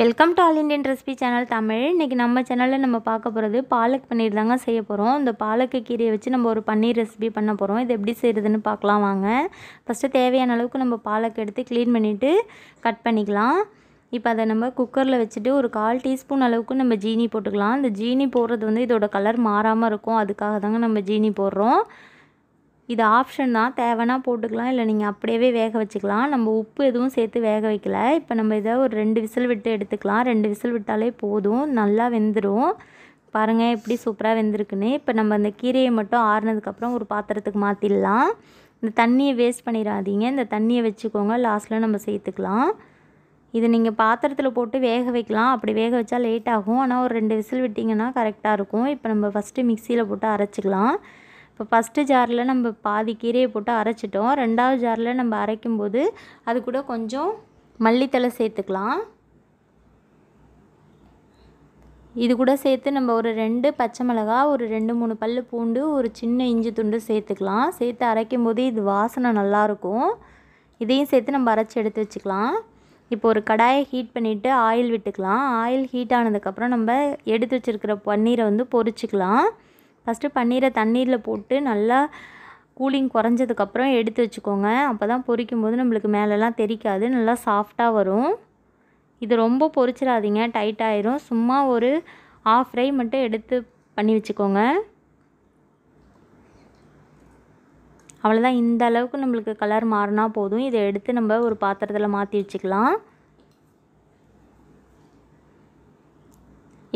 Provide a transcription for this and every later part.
welcome to all Indian recipe channel Tamil இன்றைக்கி நம்ம சேனலில் நம்ம பார்க்க போகிறது பாலக் பன்னீர் தாங்க செய்ய போகிறோம் இந்த பாலக்கு கீரையை வச்சு நம்ம ஒரு பன்னீர் ரெசிபி பண்ண போகிறோம் இது எப்படி செய்கிறதுன்னு பார்க்கலாம் வாங்க ஃபஸ்ட்டு தேவையான அளவுக்கு நம்ம பாலக் எடுத்து க்ளீன் பண்ணிவிட்டு கட் பண்ணிக்கலாம் இப்போ அதை நம்ம குக்கரில் வச்சுட்டு ஒரு கால் டீஸ்பூன் அளவுக்கு நம்ம ஜீனி போட்டுக்கலாம் இந்த ஜீனி போடுறது வந்து இதோட கலர் மாறாமல் இருக்கும் அதுக்காக தாங்க நம்ம ஜீனி போடுறோம் இது ஆப்ஷன் தான் தேவைன்னா போட்டுக்கலாம் இல்லை நீங்கள் அப்படியே வேக வச்சுக்கலாம் நம்ம உப்பு எதுவும் சேர்த்து வேக வைக்கல இப்போ நம்ம இதை ஒரு ரெண்டு விசில் விட்டு எடுத்துக்கலாம் ரெண்டு விசில் விட்டாலே போதும் நல்லா வெந்துடும் பாருங்கள் எப்படி சூப்பராக வெந்திருக்குன்னு இப்போ நம்ம அந்த கீரையை மட்டும் ஆறுனதுக்கப்புறம் ஒரு பாத்திரத்துக்கு மாற்றிடலாம் இந்த தண்ணியை வேஸ்ட் பண்ணிடாதீங்க இந்த தண்ணியை வச்சுக்கோங்க லாஸ்ட்டில் நம்ம சேர்த்துக்கலாம் இது நீங்கள் பாத்திரத்தில் போட்டு வேக வைக்கலாம் அப்படி வேக வச்சா லேட் ஆகும் ஆனால் ஒரு ரெண்டு விசில் விட்டிங்கன்னா கரெக்டாக இருக்கும் இப்போ நம்ம ஃபஸ்ட்டு மிக்சியில் போட்டு அரைச்சிக்கலாம் இப்போ ஃபஸ்ட்டு ஜாரில் நம்ம பாதி கீரையை போட்டு அரைச்சிட்டோம் ரெண்டாவது ஜாரில் நம்ம அரைக்கும்போது அது கூட கொஞ்சம் மல்லித்தலை சேர்த்துக்கலாம் இது கூட சேர்த்து நம்ம ஒரு ரெண்டு பச்சை மிளகா ஒரு ரெண்டு மூணு பல் பூண்டு ஒரு சின்ன இஞ்சி துண்டு சேர்த்துக்கலாம் சேர்த்து அரைக்கும் போது இது வாசனை நல்லாயிருக்கும் இதையும் சேர்த்து நம்ம அரைச்சி எடுத்து வச்சுக்கலாம் இப்போ ஒரு கடாயை ஹீட் பண்ணிவிட்டு ஆயில் விட்டுக்கலாம் ஆயில் ஹீட் ஆனதுக்கப்புறம் நம்ம எடுத்து வச்சுருக்கிற பன்னீரை வந்து பொரிச்சிக்கலாம் ஃபஸ்ட்டு பன்னீரை தண்ணீரில் போட்டு நல்லா கூலிங் குறைஞ்சதுக்கப்புறம் எடுத்து வச்சுக்கோங்க அப்போ தான் பொரிக்கும் போது நம்மளுக்கு மேலெலாம் தெரிக்காது நல்லா சாஃப்டாக வரும் இது ரொம்ப பொரிச்சிடாதீங்க டைட் ஆயிரும் சும்மா ஒரு ஆஃப் ஃப்ரை மட்டும் எடுத்து பண்ணி வச்சுக்கோங்க அவ்வளோதான் இந்த அளவுக்கு நம்மளுக்கு கலர் மாறினா போதும் இதை எடுத்து நம்ம ஒரு பாத்திரத்தில் மாற்றி வச்சுக்கலாம்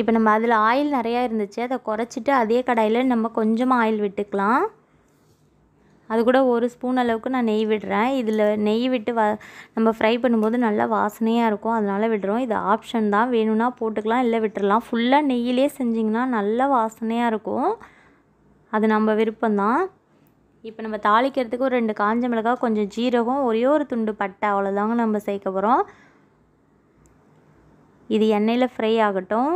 இப்போ நம்ம அதில் ஆயில் நிறையா இருந்துச்சு அதை குறைச்சிட்டு அதே கடாயில் நம்ம கொஞ்சமாக ஆயில் விட்டுக்கலாம் அது கூட ஒரு ஸ்பூன் அளவுக்கு நான் நெய் விடுறேன் இதில் நெய் விட்டு வ நம்ம ஃப்ரை பண்ணும்போது நல்லா வாசனையாக இருக்கும் அதனால் விடுறோம் இது ஆப்ஷன் தான் வேணும்னா போட்டுக்கலாம் இல்லை விட்டுறலாம் ஃபுல்லாக நெய்யிலே செஞ்சிங்கன்னா நல்லா வாசனையாக இருக்கும் அது நம்ம விருப்பம்தான் இப்போ நம்ம தாளிக்கிறதுக்கு ஒரு ரெண்டு காஞ்ச மிளகாய் கொஞ்சம் ஜீரகம் ஒரே ஒரு துண்டு பட்டை அவ்வளோதாங்க நம்ம சேர்க்க போகிறோம் இது எண்ணெயில் ஃப்ரை ஆகட்டும்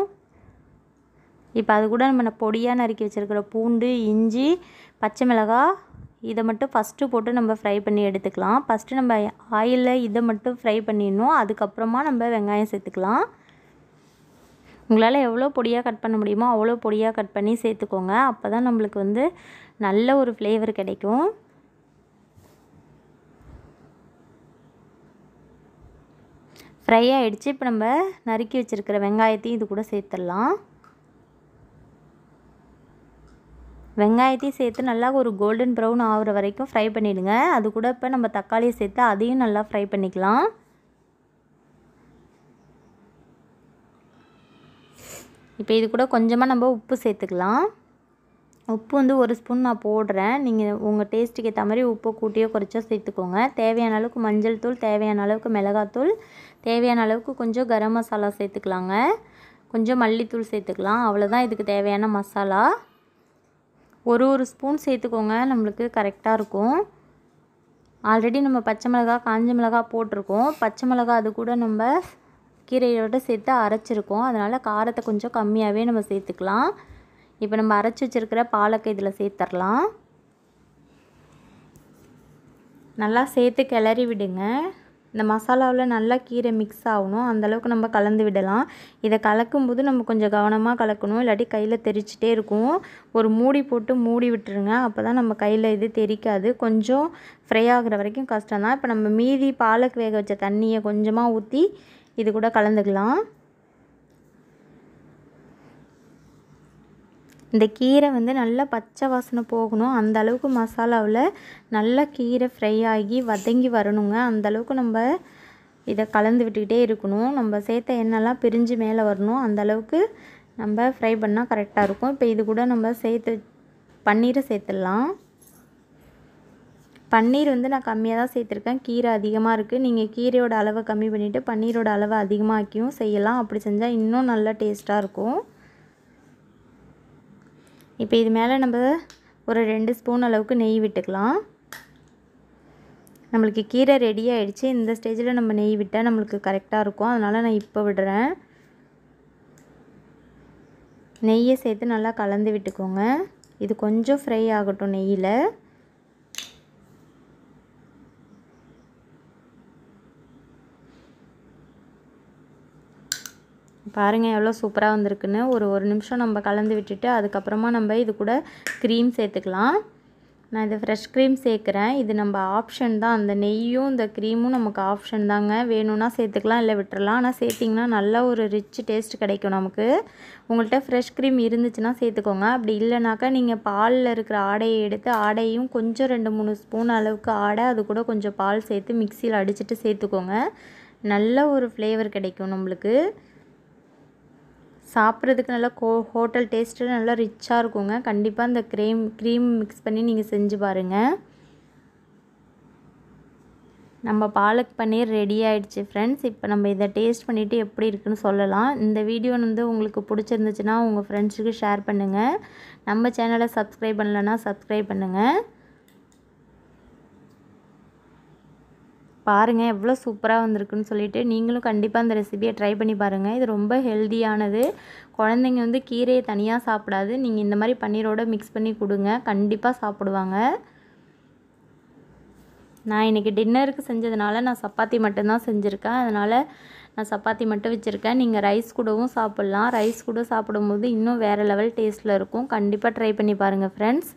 இப்போ அது கூட நம்ம பொடியாக நறுக்கி வச்சுருக்கிற பூண்டு இஞ்சி பச்சை மிளகாய் இதை மட்டும் ஃபஸ்ட்டு போட்டு நம்ம ஃப்ரை பண்ணி எடுத்துக்கலாம் ஃபஸ்ட்டு நம்ம ஆயிலில் இதை மட்டும் ஃப்ரை பண்ணிடணும் அதுக்கப்புறமா நம்ம வெங்காயம் சேர்த்துக்கலாம் உங்களால் எவ்வளோ பொடியாக கட் பண்ண முடியுமோ அவ்வளோ பொடியாக கட் பண்ணி சேர்த்துக்கோங்க அப்போ தான் நம்மளுக்கு வந்து நல்ல ஒரு ஃப்ளேவர் கிடைக்கும் ஃப்ரை ஆகிடுச்சு இப்போ நம்ம நறுக்கி வச்சுருக்கிற வெங்காயத்தையும் இது கூட சேர்த்துடலாம் வெங்காயத்தையும் சேர்த்து நல்லா ஒரு கோல்டன் ப்ரௌன் ஆகிற வரைக்கும் ஃப்ரை பண்ணிவிடுங்க அது கூட இப்போ நம்ம தக்காளியை சேர்த்து அதையும் நல்லா ஃப்ரை பண்ணிக்கலாம் இப்போ இது கூட கொஞ்சமாக நம்ம உப்பு சேர்த்துக்கலாம் உப்பு வந்து ஒரு ஸ்பூன் நான் போடுறேன் நீங்கள் உங்கள் டேஸ்ட்டுக்கு ஏற்ற மாதிரி உப்பை கூட்டியோ குறைச்சோ சேர்த்துக்கோங்க தேவையான அளவுக்கு மஞ்சள் தூள் தேவையான அளவுக்கு மிளகாத்தூள் தேவையான அளவுக்கு கொஞ்சம் கரம் மசாலா சேர்த்துக்கலாங்க கொஞ்சம் மல்லித்தூள் சேர்த்துக்கலாம் அவ்வளோதான் இதுக்கு தேவையான மசாலா ஒரு ஒரு ஸ்பூன் சேர்த்துக்கோங்க நம்மளுக்கு கரெக்டாக இருக்கும் ஆல்ரெடி நம்ம பச்சை மிளகா காஞ்ச மிளகா போட்டிருக்கோம் பச்சை மிளகா அது கூட நம்ம கீரையோட சேர்த்து அரைச்சிருக்கோம் அதனால் காரத்தை கொஞ்சம் கம்மியாகவே நம்ம சேர்த்துக்கலாம் இப்போ நம்ம அரைச்சி வச்சுருக்கிற பாலக்கை இதில் சேர்த்துடலாம் நல்லா சேர்த்து கிளறி விடுங்க இந்த மசாலாவில் நல்லா கீரை மிக்ஸ் ஆகணும் அந்தளவுக்கு நம்ம கலந்து விடலாம் இதை கலக்கும்போது நம்ம கொஞ்சம் கவனமாக கலக்கணும் இல்லாட்டி கையில் தெரிச்சிட்டே இருக்கும் ஒரு மூடி போட்டு மூடி விட்டுருங்க அப்போ தான் நம்ம கையில் இது தெரிக்காது கொஞ்சம் ஃப்ரை ஆகிற வரைக்கும் கஷ்டம் தான் இப்போ நம்ம மீதி பாலக் வேக வச்ச தண்ணியை கொஞ்சமாக ஊற்றி இது கூட கலந்துக்கலாம் இந்த கீரை வந்து நல்லா பச்சை வாசனை போகணும் அந்த அளவுக்கு மசாலாவில் நல்லா கீரை ஃப்ரை ஆகி வதங்கி வரணுங்க அந்த அளவுக்கு நம்ம இதை கலந்து விட்டுக்கிட்டே இருக்கணும் நம்ம சேர்த்த எண்ணெய்லாம் பிரிஞ்சு மேலே வரணும் அந்த அளவுக்கு நம்ம ஃப்ரை பண்ணால் கரெக்டாக இருக்கும் இப்போ இது கூட நம்ம சேர்த்து பன்னீரை சேர்த்துடலாம் பன்னீர் வந்து நான் கம்மியாக தான் சேர்த்துருக்கேன் கீரை அதிகமாக இருக்குது நீங்கள் கீரையோட அளவை கம்மி பண்ணிவிட்டு பன்னீரோட அளவை அதிகமாக்கியும் செய்யலாம் அப்படி செஞ்சால் இன்னும் நல்லா டேஸ்ட்டாக இருக்கும் இப்போ இது மேலே நம்ம ஒரு ரெண்டு ஸ்பூன் அளவுக்கு நெய் விட்டுக்கலாம் நம்மளுக்கு கீரை ரெடி ஆகிடுச்சு இந்த ஸ்டேஜில் நம்ம நெய் விட்டால் நம்மளுக்கு கரெக்டாக இருக்கும் அதனால் நான் இப்போ விடுறேன் நெய்யை சேர்த்து நல்லா கலந்து விட்டுக்கோங்க இது கொஞ்சம் ஃப்ரை ஆகட்டும் நெய்யில் பாருங்கள் எவ்வளோ சூப்பராக வந்திருக்குன்னு ஒரு ஒரு நிமிஷம் நம்ம கலந்து விட்டுட்டு அதுக்கப்புறமா நம்ம இது கூட க்ரீம் சேர்த்துக்கலாம் நான் இதை ஃப்ரெஷ் க்ரீம் சேர்க்குறேன் இது நம்ம ஆப்ஷன் தான் அந்த நெய்யும் இந்த க்ரீமும் நமக்கு ஆப்ஷன் தாங்க வேணும்னா சேர்த்துக்கலாம் இல்லை விட்டுறலாம் ஆனால் சேர்த்திங்கன்னா நல்ல ஒரு ரிச் டேஸ்ட் கிடைக்கும் நமக்கு உங்கள்கிட்ட ஃப்ரெஷ் க்ரீம் இருந்துச்சுன்னா சேர்த்துக்கோங்க அப்படி இல்லைனாக்கா நீங்கள் பாலில் இருக்கிற ஆடையை எடுத்து ஆடையும் கொஞ்சம் ரெண்டு மூணு ஸ்பூன் அளவுக்கு ஆடை அது கூட கொஞ்சம் பால் சேர்த்து மிக்சியில் அடிச்சுட்டு சேர்த்துக்கோங்க நல்ல ஒரு ஃப்ளேவர் கிடைக்கும் நம்மளுக்கு சாப்பிட்றதுக்கு நல்லா கோ ஹோட்டல் டேஸ்ட்டு நல்லா ரிச்சாக இருக்குங்க கண்டிப்பாக அந்த க்ரீம் க்ரீம் மிக்ஸ் பண்ணி நீங்கள் செஞ்சு பாருங்கள் நம்ம பாலக் பன்னீர் ரெடி ஆகிடுச்சு ஃப்ரெண்ட்ஸ் இப்போ நம்ம இதை டேஸ்ட் பண்ணிவிட்டு எப்படி இருக்குன்னு சொல்லலாம் இந்த வீடியோ வந்து உங்களுக்கு பிடிச்சிருந்துச்சுன்னா உங்கள் ஃப்ரெண்ட்ஸுக்கு ஷேர் பண்ணுங்கள் நம்ம சேனலை சப்ஸ்கிரைப் பண்ணலன்னா சப்ஸ்கிரைப் பண்ணுங்கள் பாருங்கள் எவ்வளோ சூப்பராக வந்திருக்குன்னு சொல்லிட்டு நீங்களும் கண்டிப்பாக அந்த ரெசிபியை ட்ரை பண்ணி பாருங்கள் இது ரொம்ப ஹெல்த்தியானது குழந்தைங்க வந்து கீரையை தனியாக சாப்பிடாது நீங்கள் இந்த மாதிரி பன்னீரோடு மிக்ஸ் பண்ணி கொடுங்க கண்டிப்பாக சாப்பிடுவாங்க நான் இன்றைக்கி டின்னருக்கு செஞ்சதுனால நான் சப்பாத்தி மட்டும்தான் செஞ்சுருக்கேன் அதனால் நான் சப்பாத்தி மட்டும் வச்சுருக்கேன் நீங்கள் ரைஸ் கூடவும் சாப்பிட்லாம் ரைஸ் கூட சாப்பிடும்போது இன்னும் வேறு லெவல் டேஸ்ட்டில் இருக்கும் கண்டிப்பாக ட்ரை பண்ணி பாருங்கள் ஃப்ரெண்ட்ஸ்